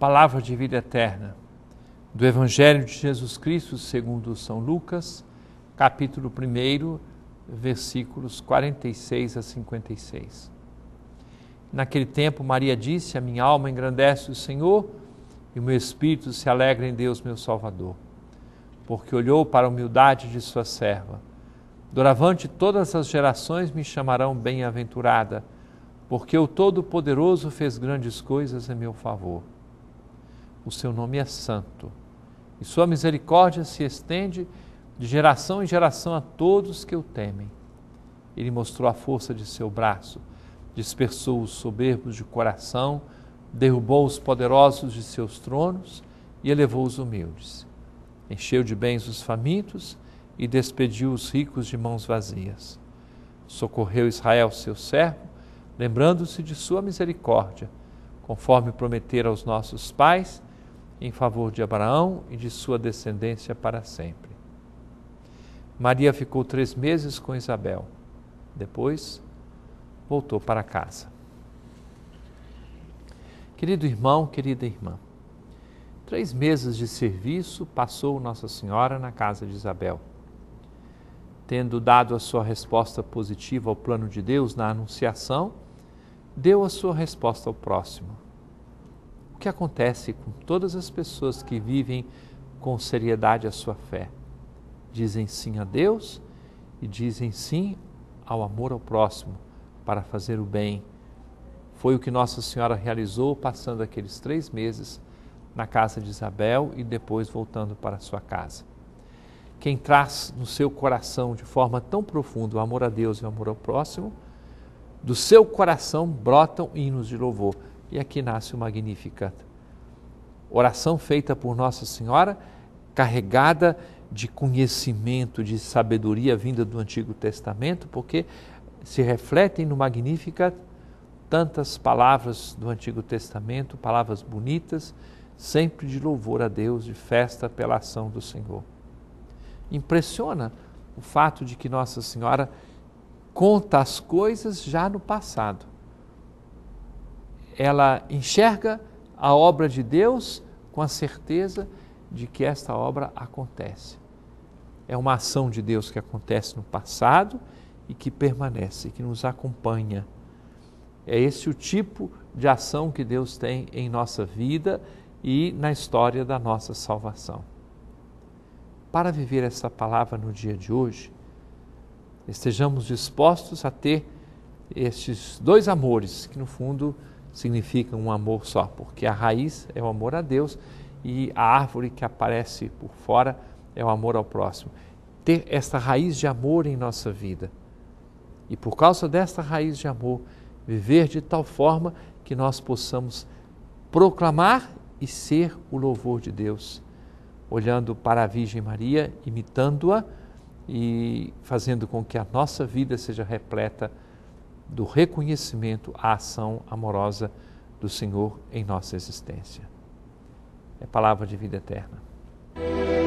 palavra de vida eterna, do Evangelho de Jesus Cristo, segundo São Lucas, capítulo 1, versículos 46 a 56. Naquele tempo, Maria disse: A minha alma engrandece o Senhor e o meu espírito se alegra em Deus, meu Salvador, porque olhou para a humildade de sua serva. Doravante, todas as gerações me chamarão bem-aventurada, porque o Todo-Poderoso fez grandes coisas em meu favor o seu nome é santo. E sua misericórdia se estende de geração em geração a todos que o temem. Ele mostrou a força de seu braço, dispersou os soberbos de coração, derrubou os poderosos de seus tronos e elevou os humildes. Encheu de bens os famintos e despediu os ricos de mãos vazias. Socorreu Israel, seu servo, lembrando-se de sua misericórdia, conforme prometera aos nossos pais em favor de Abraão e de sua descendência para sempre. Maria ficou três meses com Isabel. Depois, voltou para casa. Querido irmão, querida irmã, três meses de serviço passou Nossa Senhora na casa de Isabel. Tendo dado a sua resposta positiva ao plano de Deus na Anunciação, deu a sua resposta ao próximo que acontece com todas as pessoas que vivem com seriedade a sua fé. Dizem sim a Deus e dizem sim ao amor ao próximo para fazer o bem. Foi o que Nossa Senhora realizou passando aqueles três meses na casa de Isabel e depois voltando para sua casa. Quem traz no seu coração de forma tão profunda o amor a Deus e o amor ao próximo, do seu coração brotam hinos de louvor. E aqui nasce o Magnificat. Oração feita por Nossa Senhora, carregada de conhecimento, de sabedoria vinda do Antigo Testamento, porque se refletem no Magnificat tantas palavras do Antigo Testamento, palavras bonitas, sempre de louvor a Deus, de festa pela ação do Senhor. Impressiona o fato de que Nossa Senhora conta as coisas já no passado ela enxerga a obra de Deus com a certeza de que esta obra acontece. É uma ação de Deus que acontece no passado e que permanece, que nos acompanha. É esse o tipo de ação que Deus tem em nossa vida e na história da nossa salvação. Para viver essa palavra no dia de hoje, estejamos dispostos a ter estes dois amores que, no fundo, significa um amor só, porque a raiz é o amor a Deus e a árvore que aparece por fora é o amor ao próximo. Ter esta raiz de amor em nossa vida e por causa desta raiz de amor, viver de tal forma que nós possamos proclamar e ser o louvor de Deus, olhando para a Virgem Maria, imitando-a e fazendo com que a nossa vida seja repleta do reconhecimento à ação amorosa do Senhor em nossa existência. É palavra de vida eterna.